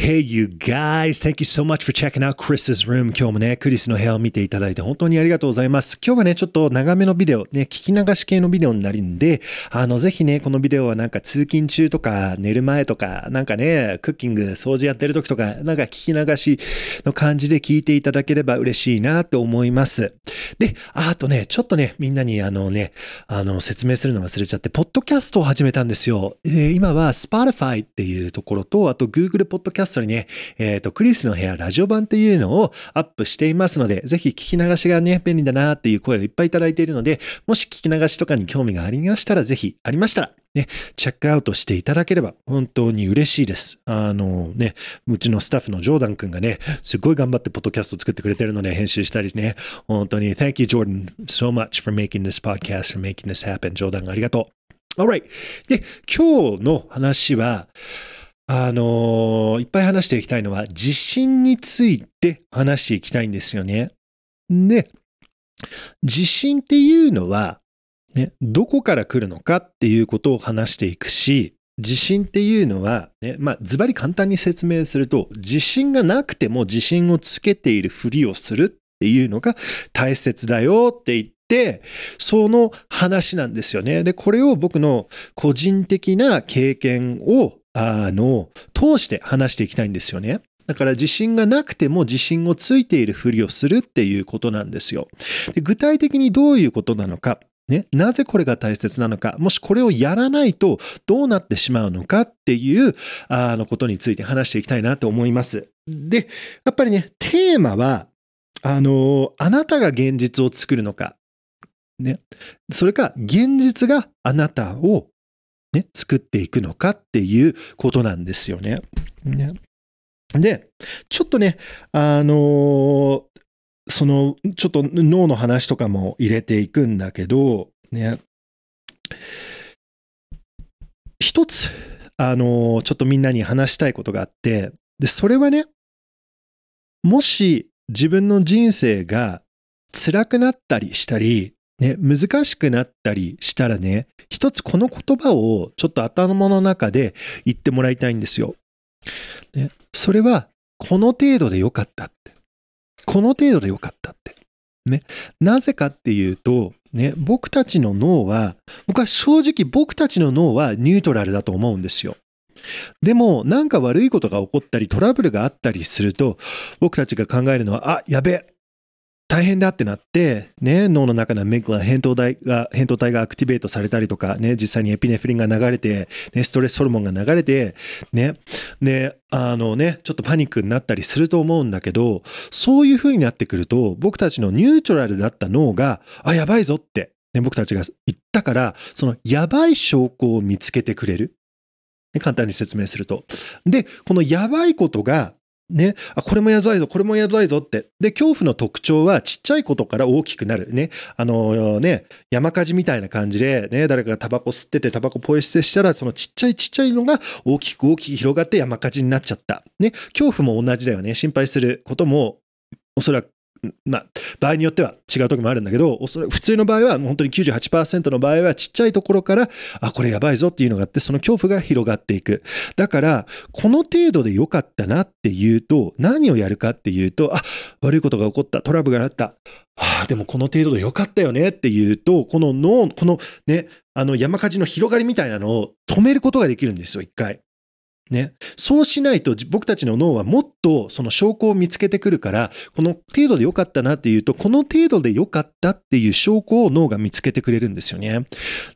Hey you guys! Thank you so much for checking out Chris's room. 今日もね、クリスの部屋を見ていただいて本当にありがとうございます。今日はね、ちょっと長めのビデオ、ね、聞き流し系のビデオになるんで、あの、ぜひね、このビデオはなんか通勤中とか、寝る前とか、なんかね、クッキング、掃除やってる時とか、なんか聞き流しの感じで聞いていただければ嬉しいなと思います。で、あとね、ちょっとね、みんなにあのね、あの、説明するの忘れちゃって、ポッドキャストを始めたんですよ。えー、今は Spotify っていうところと、あと Google Podcast ストにね、えっ、ー、と、クリスの部屋ラジオ版っていうのをアップしていますので、ぜひ聞き流しがね、便利だなっていう声をいっぱいいただいているので、もし聞き流しとかに興味がありましたら、ぜひ、ありましたら、ね、チェックアウトしていただければ本当に嬉しいです。あのね、うちのスタッフのジョーダン君がね、すごい頑張ってポッドキャスト作ってくれてるので編集したりね、本当に Thank you Jordan so much for making this podcast and making this happen. ジョーダンありがとう。Alright. で、今日の話は、あのー、いっぱい話していきたいのは、地震について話していきたいんですよね。で、地震っていうのは、ね、どこから来るのかっていうことを話していくし、地震っていうのは、ね、まあ、ズバリ簡単に説明すると、地震がなくても地震をつけているふりをするっていうのが大切だよって言って、その話なんですよね。で、これを僕の個人的な経験をあの、通して話していきたいんですよね。だから自信がなくても自信をついているふりをするっていうことなんですよ。で具体的にどういうことなのか。ね、なぜこれが大切なのか、もしこれをやらないとどうなってしまうのかっていうあのことについて話していきたいなと思います。で、やっぱりね、テーマは、あの、あなたが現実を作るのか、ね、それか現実があなたをね、作っていくのかっていうことなんですよね。ねで、ちょっとね、あのー、その、ちょっと脳の話とかも入れていくんだけど、ね、一つ、あのー、ちょっとみんなに話したいことがあって、で、それはね、もし自分の人生が辛くなったりしたり、ね、難しくなったりしたらね、一つこの言葉をちょっと頭の中で言ってもらいたいんですよ。ね、それは、この程度でよかったって。この程度でよかったって。ね、なぜかっていうと、ね、僕たちの脳は、僕は正直僕たちの脳はニュートラルだと思うんですよ。でも、なんか悪いことが起こったり、トラブルがあったりすると、僕たちが考えるのは、あ、やべえ、大変だってなって、ね、脳の中のメグラ扁桃体が、扁桃体がアクティベートされたりとか、ね、実際にエピネフリンが流れて、ね、ストレスホルモンが流れて、ね、ね、あのね、ちょっとパニックになったりすると思うんだけど、そういう風になってくると、僕たちのニュートラルだった脳が、あ、やばいぞって、ね、僕たちが言ったから、そのやばい証拠を見つけてくれる。簡単に説明すると。で、このやばいことがね、あこれもやばいぞこれもやばいぞってで恐怖の特徴はちっちゃいことから大きくなるねあのね山火事みたいな感じで、ね、誰かがタバコ吸っててタバコポイ捨てしたらそのちっちゃいちっちゃいのが大きく大きく広がって山火事になっちゃった、ね、恐怖も同じだよね心配することもおそらくまあ、場合によっては違う時もあるんだけど、普通の場合は、本当に98%の場合は、ちっちゃいところから、あ、これやばいぞっていうのがあって、その恐怖が広がっていく。だから、この程度で良かったなっていうと、何をやるかっていうと、あ、悪いことが起こった、トラブルがあった、はあ、でもこの程度で良かったよねっていうと、この脳、このね、あの山火事の広がりみたいなのを止めることができるんですよ、一回。ね。そうしないと僕たちの脳はもっとその証拠を見つけてくるから、この程度で良かったなっていうと、この程度で良かったっていう証拠を脳が見つけてくれるんですよね。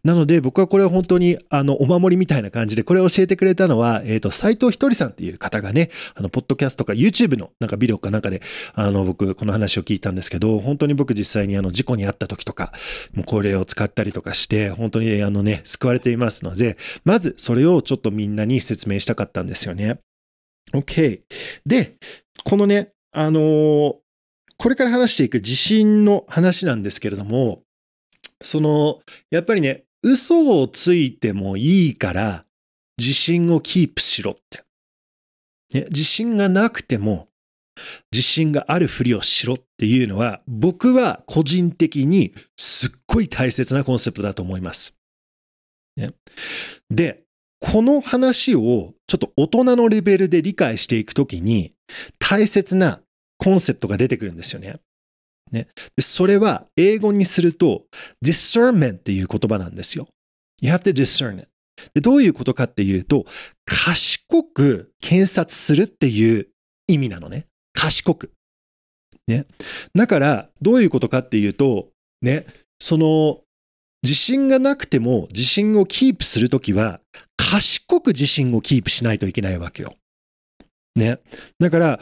なので僕はこれは本当にあのお守りみたいな感じで、これを教えてくれたのは、えっ、ー、と、斎藤ひとりさんっていう方がね、あの、ポッドキャストか YouTube のなんかビデオかなんかで、あの、僕この話を聞いたんですけど、本当に僕実際にあの事故に遭った時とか、もうこれを使ったりとかして、本当にあのね、救われていますので、まずそれをちょっとみんなに説明したかかったんですよね。OK。で、このね、あのー、これから話していく地震の話なんですけれども、その、やっぱりね、嘘をついてもいいから、自信をキープしろって。ね、自信がなくても、自信があるふりをしろっていうのは、僕は個人的にすっごい大切なコンセプトだと思います。ね、で、この話をちょっと大人のレベルで理解していくときに大切なコンセプトが出てくるんですよね。ねそれは英語にすると discernment っていう言葉なんですよ。You have to discern it. でどういうことかっていうと賢く検察するっていう意味なのね。賢く。ね。だからどういうことかっていうとね、その自信がなくても自信をキープするときは賢く自信をキープしないといけないわけよ。ね。だから、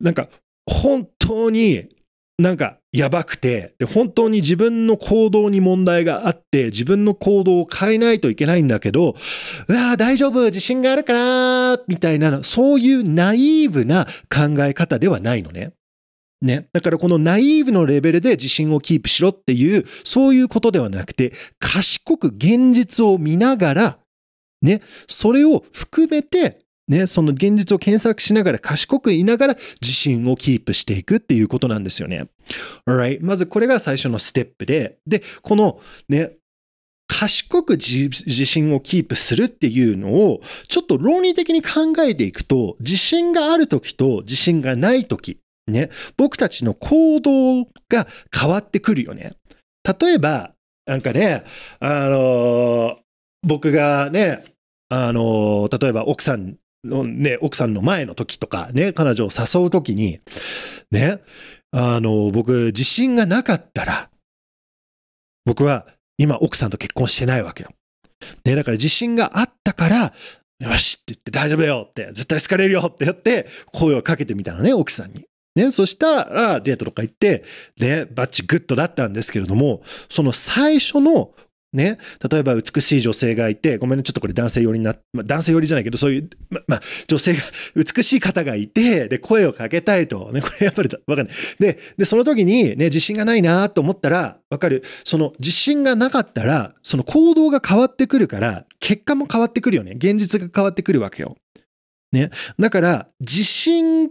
なんか、本当になんかやばくて、本当に自分の行動に問題があって、自分の行動を変えないといけないんだけど、うわ大丈夫、自信があるからみたいな、そういうナイーブな考え方ではないのね。ね。だからこのナイーブのレベルで自信をキープしろっていう、そういうことではなくて、賢く現実を見ながらね、それを含めて、ね、その現実を検索しながら賢くいながら自信をキープしていくっていうことなんですよね。Alright. まずこれが最初のステップで、で、このね、賢く自信をキープするっていうのを、ちょっと論理的に考えていくと、自信がある時と自信がない時、ね、僕たちの行動が変わってくるよね。例えば、なんかね、あのー、僕がね、あの、例えば奥さんのね、奥さんの前の時とかね、彼女を誘う時に、ね、あの、僕、自信がなかったら、僕は今奥さんと結婚してないわけよ。ね、だから自信があったから、よしって言って大丈夫だよって、絶対好かれるよってやって、声をかけてみたのね、奥さんに。ね、そしたらデートとか行って、ね、バッチグッドだったんですけれども、その最初のね、例えば美しい女性がいて、ごめんね、ちょっとこれ男性寄りにな、まあ、男性寄りじゃないけど、そういう、ま、まあ、女性が、美しい方がいて、で、声をかけたいと、ね、これやっぱりわかんない。で、で、その時にね、自信がないなと思ったら、わかる。その自信がなかったら、その行動が変わってくるから、結果も変わってくるよね。現実が変わってくるわけよ。ね。だから、自信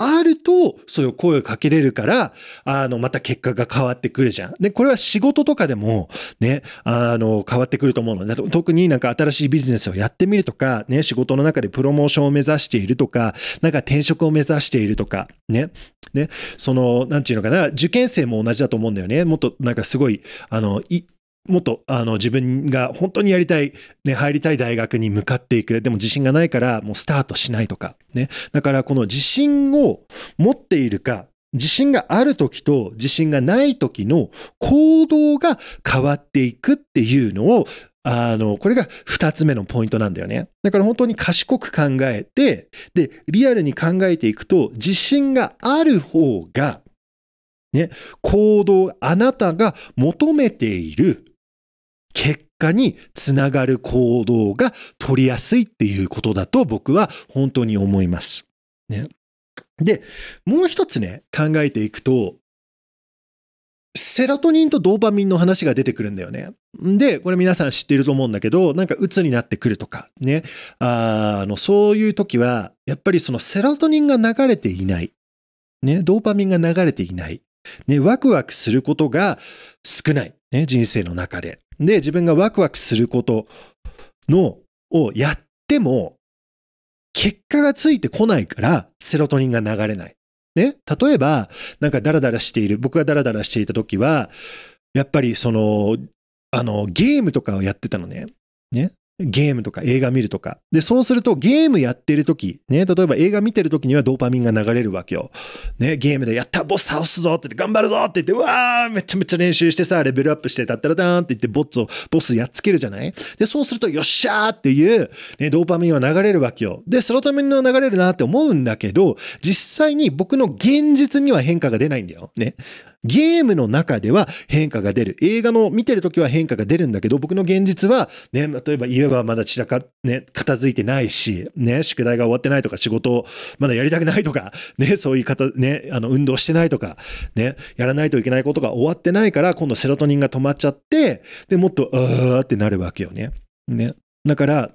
あると、そういう声をかけれるから、あの、また結果が変わってくるじゃん。で、これは仕事とかでも、ね、あの、変わってくると思うので、特になんか新しいビジネスをやってみるとか、ね、仕事の中でプロモーションを目指しているとか、なんか転職を目指しているとか、ね、ね、その、なんていうのかな、受験生も同じだと思うんだよね。もっとなんかすごい、あの、い、もっとあの自分が本当にやりたい、ね、入りたい大学に向かっていく。でも自信がないからもうスタートしないとか。ね。だからこの自信を持っているか、自信がある時と自信がない時の行動が変わっていくっていうのを、あの、これが二つ目のポイントなんだよね。だから本当に賢く考えて、で、リアルに考えていくと、自信がある方が、ね、行動、あなたが求めている結果につながる行動が取りやすいっていうことだと僕は本当に思います。ね。で、もう一つね、考えていくと、セロトニンとドーパミンの話が出てくるんだよね。で、これ皆さん知っていると思うんだけど、なんか鬱になってくるとかね、あの、そういう時は、やっぱりそのセロトニンが流れていない。ね、ドーパミンが流れていない。ね、ワクワクすることが少ない。ね、人生の中で。で、自分がワクワクすることの、をやっても、結果がついてこないから、セロトニンが流れない。ね、例えば、なんかダラダラしている、僕がダラダラしていた時は、やっぱりその、あの、ゲームとかをやってたのね。ね。ゲームとか映画見るとか。で、そうするとゲームやってる時、ね、例えば映画見てる時にはドーパミンが流れるわけよ。ね、ゲームでやったボス倒すぞって言って頑張るぞって言って、わーめちゃめちゃ練習してさ、レベルアップしてタッタラターンって言ってボッツを、ボスやっつけるじゃないで、そうするとよっしゃーっていう、ね、ドーパミンは流れるわけよ。で、そロトミンの流れるなって思うんだけど、実際に僕の現実には変化が出ないんだよ。ね。ゲームの中では変化が出る。映画の見てる時は変化が出るんだけど、僕の現実は、ね、例えば家はばまだ散らか、ね、片付いてないし、ね、宿題が終わってないとか、仕事をまだやりたくないとか、ね、そういう方、ね、あの、運動してないとか、ね、やらないといけないことが終わってないから、今度セロトニンが止まっちゃって、で、もっと、うーってなるわけよね。ね。だから、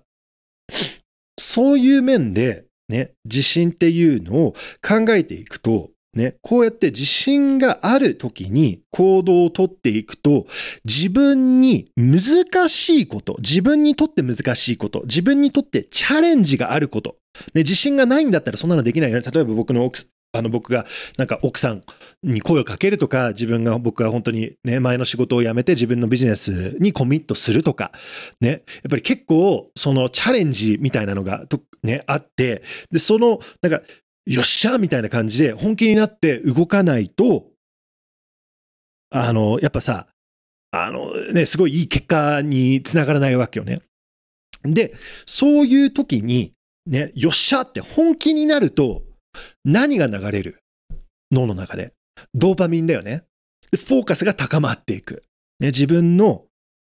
そういう面で、ね、自信っていうのを考えていくと、ね、こうやって自信がある時に行動をとっていくと、自分に難しいこと、自分にとって難しいこと、自分にとってチャレンジがあること、ね、自信がないんだったらそんなのできないよね。例えば僕の奥あの僕がなんか奥さんに声をかけるとか、自分が僕が本当にね、前の仕事を辞めて自分のビジネスにコミットするとか、ね、やっぱり結構そのチャレンジみたいなのがね、あって、で、そのなんかよっしゃみたいな感じで本気になって動かないと、あの、やっぱさ、あのね、すごいいい結果につながらないわけよね。で、そういう時に、ね、よっしゃって本気になると、何が流れる脳の中で。ドーパミンだよね。フォーカスが高まっていく。ね、自分の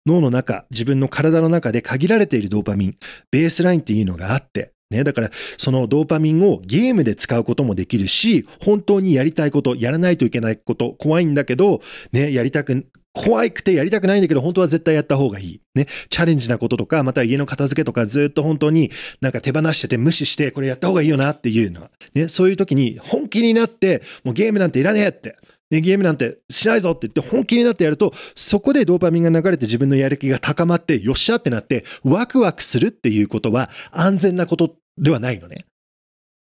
脳の中、自分の体の中で限られているドーパミン、ベースラインっていうのがあって、ね、だから、そのドーパミンをゲームで使うこともできるし、本当にやりたいこと、やらないといけないこと、怖いんだけど、ね、やりたく、怖くてやりたくないんだけど、本当は絶対やった方がいい。ね、チャレンジなこととか、また家の片付けとか、ずっと本当になんか手放してて無視して、これやった方がいいよなっていうのは、ね、そういう時に本気になって、もうゲームなんていらねえって、ゲームなんてしないぞって言って本気になってやると、そこでドーパミンが流れて自分のやる気が高まって、よっしゃってなって、ワクワクするっていうことは安全なことではないのね。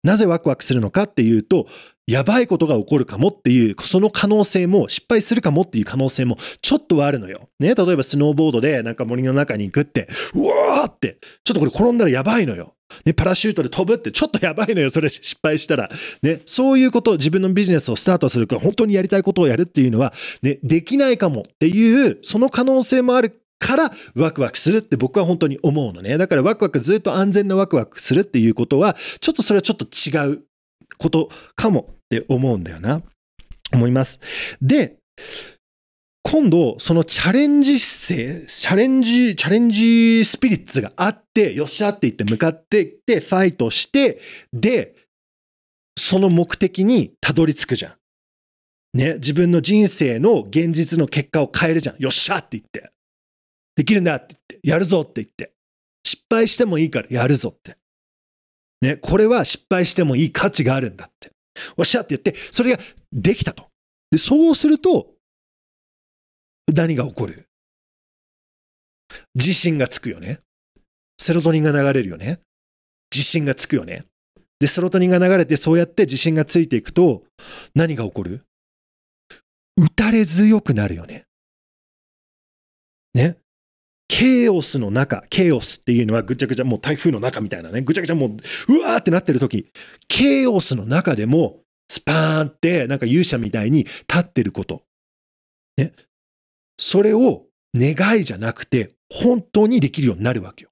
なぜワクワクするのかっていうと、やばいことが起こるかもっていう、その可能性も、失敗するかもっていう可能性も、ちょっとはあるのよ。ね、例えばスノーボードでなんか森の中に行くって、うわーって、ちょっとこれ転んだらやばいのよ。ね、パラシュートで飛ぶってちょっとやばいのよ、それ失敗したら。ね、そういうことを自分のビジネスをスタートするから、本当にやりたいことをやるっていうのは、ね、できないかもっていう、その可能性もあるからワクワクするって僕は本当に思うのね。だからワクワクずっと安全なワクワクするっていうことは、ちょっとそれはちょっと違うことかもって思うんだよな。思います。で、今度、そのチャレンジ姿勢、チャレンジ、チャレンジスピリッツがあって、よっしゃって言って向かっていって、ファイトして、で、その目的にたどり着くじゃん。ね、自分の人生の現実の結果を変えるじゃん。よっしゃって言って。できるんだって言って、やるぞって言って、失敗してもいいからやるぞって。ね、これは失敗してもいい価値があるんだって。おっしゃって言って、それができたと。で、そうすると、何が起こる自信がつくよね。セロトニンが流れるよね。自信がつくよね。で、セロトニンが流れて、そうやって自信がついていくと、何が起こる打たれ強くなるよね。ね。ケオスの中、ケオスっていうのはぐちゃぐちゃ、もう台風の中みたいなね、ぐちゃぐちゃもう、うわーってなってる時、ケオスの中でも、スパーンって、なんか勇者みたいに立ってること。ね。それを願いじゃなくて、本当にできるようになるわけよ。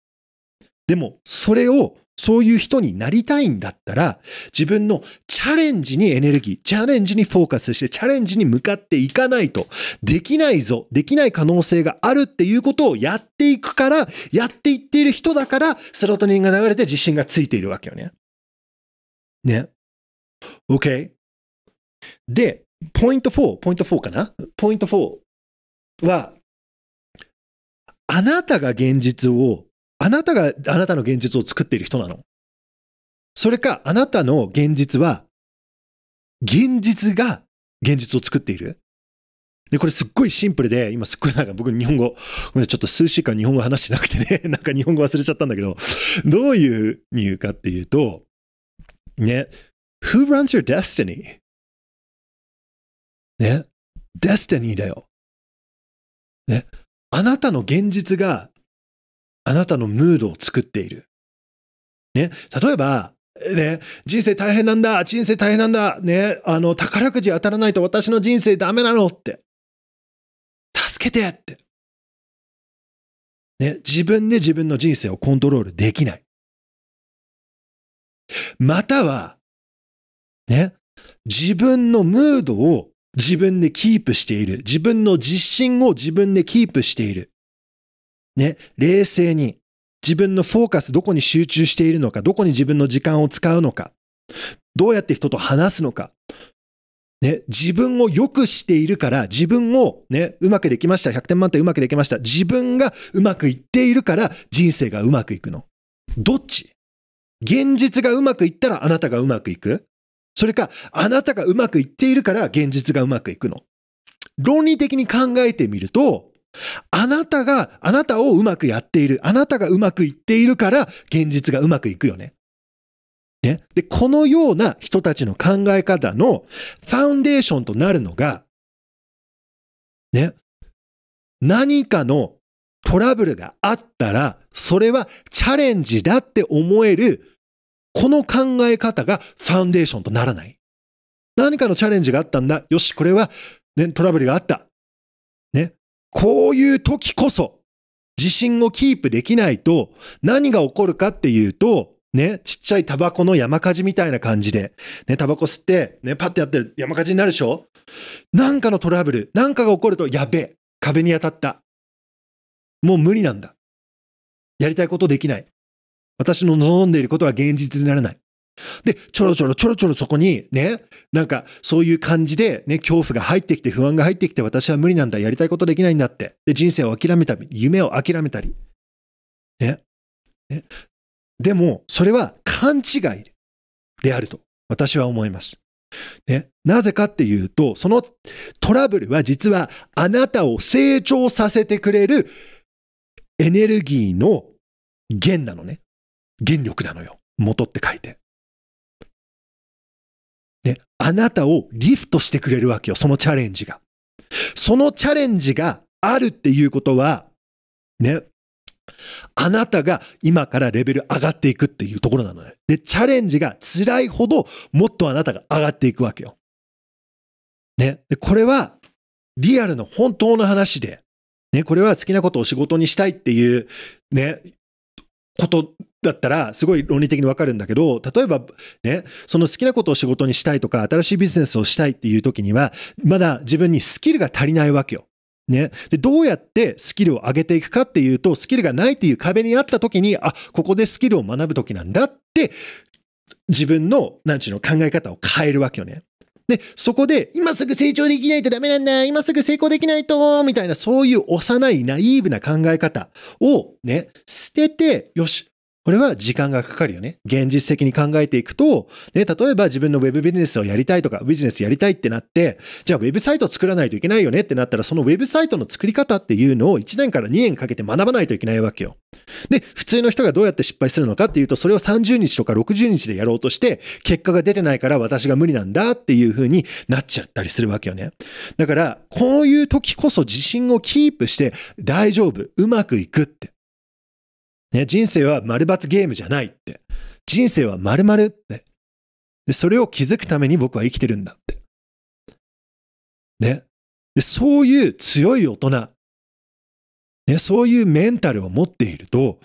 でも、それを、そういう人になりたいんだったら、自分のチャレンジにエネルギー、チャレンジにフォーカスして、チャレンジに向かっていかないと、できないぞ、できない可能性があるっていうことをやっていくから、やっていっている人だから、セロトニンが流れて自信がついているわけよね。ね。OK? で、ポイント4、ポイント4かなポイント4は、あなたが現実をあなたがあなたの現実を作っている人なのそれかあなたの現実は現実が現実を作っているで、これすっごいシンプルで、今すっごいなんか僕日本語、ごめんちょっと数週間日本語話してなくてね、なんか日本語忘れちゃったんだけど、どういう理由かっていうと、ね、Who runs your destiny? ね、Destiny だよ。ね、あなたの現実があなたのムードを作っている。ね、例えば、ね、人生大変なんだ、人生大変なんだ、ね、あの、宝くじ当たらないと私の人生ダメなのって。助けてって。ね、自分で自分の人生をコントロールできない。または、ね、自分のムードを自分でキープしている。自分の自信を自分でキープしている。ね、冷静に自分のフォーカスどこに集中しているのか、どこに自分の時間を使うのか、どうやって人と話すのか、ね、自分を良くしているから、自分をね、うまくできました。100点満点うまくできました。自分がうまくいっているから人生がうまくいくの。どっち現実がうまくいったらあなたがうまくいくそれか、あなたがうまくいっているから現実がうまくいくの。論理的に考えてみると、あなたが、あなたをうまくやっている。あなたがうまくいっているから、現実がうまくいくよね。ね。で、このような人たちの考え方のファウンデーションとなるのが、ね。何かのトラブルがあったら、それはチャレンジだって思える、この考え方がファウンデーションとならない。何かのチャレンジがあったんだ。よし、これは、ね、トラブルがあった。ね、こういう時こそ、自信をキープできないと、何が起こるかっていうと、ね、ちっちゃいタバコの山火事みたいな感じで、ね、タバコ吸って、ね、パッてやってる山火事になるでしょなんかのトラブル、なんかが起こると、やべえ、壁に当たった。もう無理なんだ。やりたいことできない。私の望んでいることは現実にならない。で、ちょろちょろちょろちょろそこにね、なんかそういう感じでね、恐怖が入ってきて不安が入ってきて私は無理なんだ、やりたいことできないんだって。で、人生を諦めたり、夢を諦めたり。ね。ねでも、それは勘違いであると私は思います。ね、なぜかっていうと、そのトラブルは実はあなたを成長させてくれるエネルギーの弦なのね。弦力なのよ。元って書いて。ね、あなたをリフトしてくれるわけよ、そのチャレンジが。そのチャレンジがあるっていうことは、ね、あなたが今からレベル上がっていくっていうところなのね。で、チャレンジが辛いほど、もっとあなたが上がっていくわけよ。ね。で、これは、リアルの本当の話で、ね、これは好きなことを仕事にしたいっていう、ね、ことだったらすごい論理的にわかるんだけど、例えばね、その好きなことを仕事にしたいとか、新しいビジネスをしたいっていう時には、まだ自分にスキルが足りないわけよ。ね。で、どうやってスキルを上げていくかっていうと、スキルがないっていう壁にあった時に、あ、ここでスキルを学ぶ時なんだって、自分の、なんちゅうの、考え方を変えるわけよね。で、そこで、今すぐ成長できないとダメなんだ、今すぐ成功できないと、みたいな、そういう幼いナイーブな考え方をね、捨てて、よし、これは時間がかかるよね。現実的に考えていくと、ね、例えば自分のウェブビジネスをやりたいとか、ビジネスやりたいってなって、じゃあウェブサイト作らないといけないよねってなったら、そのウェブサイトの作り方っていうのを1年から2年かけて学ばないといけないわけよ。で、普通の人がどうやって失敗するのかっていうと、それを30日とか60日でやろうとして、結果が出てないから私が無理なんだっていう風になっちゃったりするわけよね。だから、こういう時こそ自信をキープして、大丈夫、うまくいくって。ね、人生は丸抜ゲームじゃないって。人生は丸々って。で、それを気づくために僕は生きてるんだって。ね。で、そういう強い大人、ね、そういうメンタルを持っていると、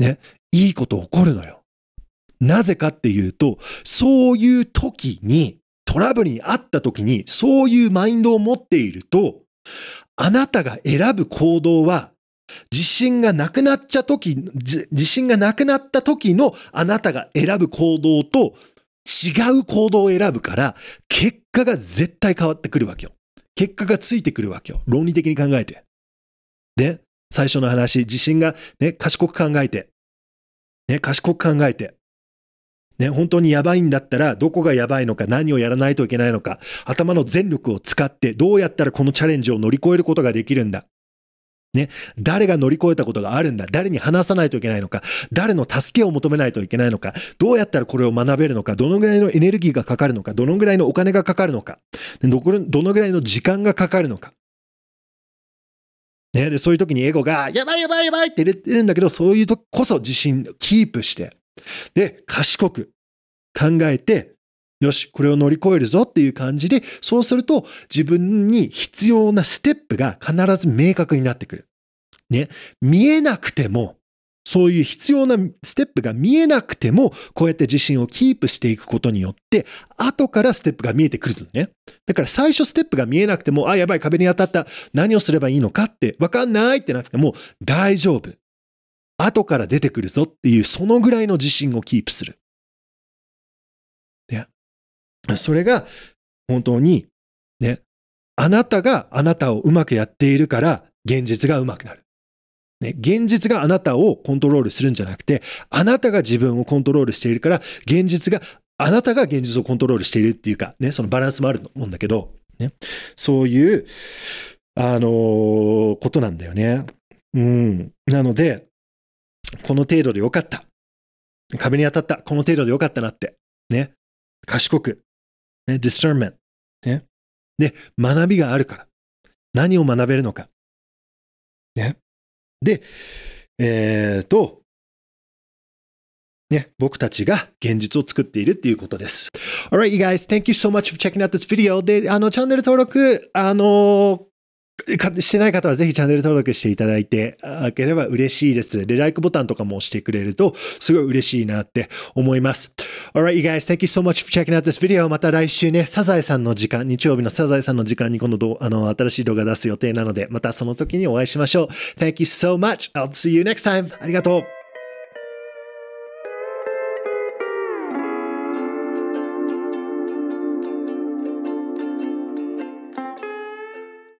ね、いいこと起こるのよ。なぜかっていうと、そういう時に、トラブルにあった時に、そういうマインドを持っていると、あなたが選ぶ行動は自信がなくなっちゃ時、自信がなくなった時のあなたが選ぶ行動と違う行動を選ぶから、結果が絶対変わってくるわけよ。結果がついてくるわけよ。論理的に考えて。で、最初の話、自信がね、賢く考えて。ね、賢く考えて。ね、本当にやばいんだったら、どこがやばいのか、何をやらないといけないのか、頭の全力を使って、どうやったらこのチャレンジを乗り越えることができるんだ。ね、誰が乗り越えたことがあるんだ誰に話さないといけないのか誰の助けを求めないといけないのかどうやったらこれを学べるのかどのぐらいのエネルギーがかかるのかどのぐらいのお金がかかるのかどのぐらいの時間がかかるのか、ね、でそういう時にエゴが「やばいやばいやばい!」って入れてるんだけどそういう時こそ自信をキープしてで賢く考えてよし、これを乗り越えるぞっていう感じで、そうすると自分に必要なステップが必ず明確になってくる。ね。見えなくても、そういう必要なステップが見えなくても、こうやって自信をキープしていくことによって、後からステップが見えてくるのね。だから最初ステップが見えなくても、あ、やばい、壁に当たった。何をすればいいのかって、わかんないってなくても、大丈夫。後から出てくるぞっていう、そのぐらいの自信をキープする。で、それが本当にね、あなたがあなたをうまくやっているから現実がうまくなる。ね、現実があなたをコントロールするんじゃなくて、あなたが自分をコントロールしているから、現実が、あなたが現実をコントロールしているっていうか、ね、そのバランスもあると思うんだけど、ね、そういう、あのー、ことなんだよね。うん。なので、この程度でよかった。壁に当たった。この程度でよかったなって。ね。賢くね、discernment、ね。で、学びがあるから。何を学べるのか。ね。で、えっ、ー、と、ね、僕たちが現実を作っているっていうことです。Alright, you guys, thank you so much for checking out this video. で、あの、チャンネル登録、あのーしてない方はぜひチャンネル登録していただいてあければ嬉しいです。で、like ボタンとかも押してくれるとすごい嬉しいなって思います。Alright, you guys, thank you so much for checking out this video. また来週ね、サザエさんの時間、日曜日のサザエさんの時間に今度あの新しい動画出す予定なので、またその時にお会いしましょう。Thank you so much. I'll see you next time. ありがとう。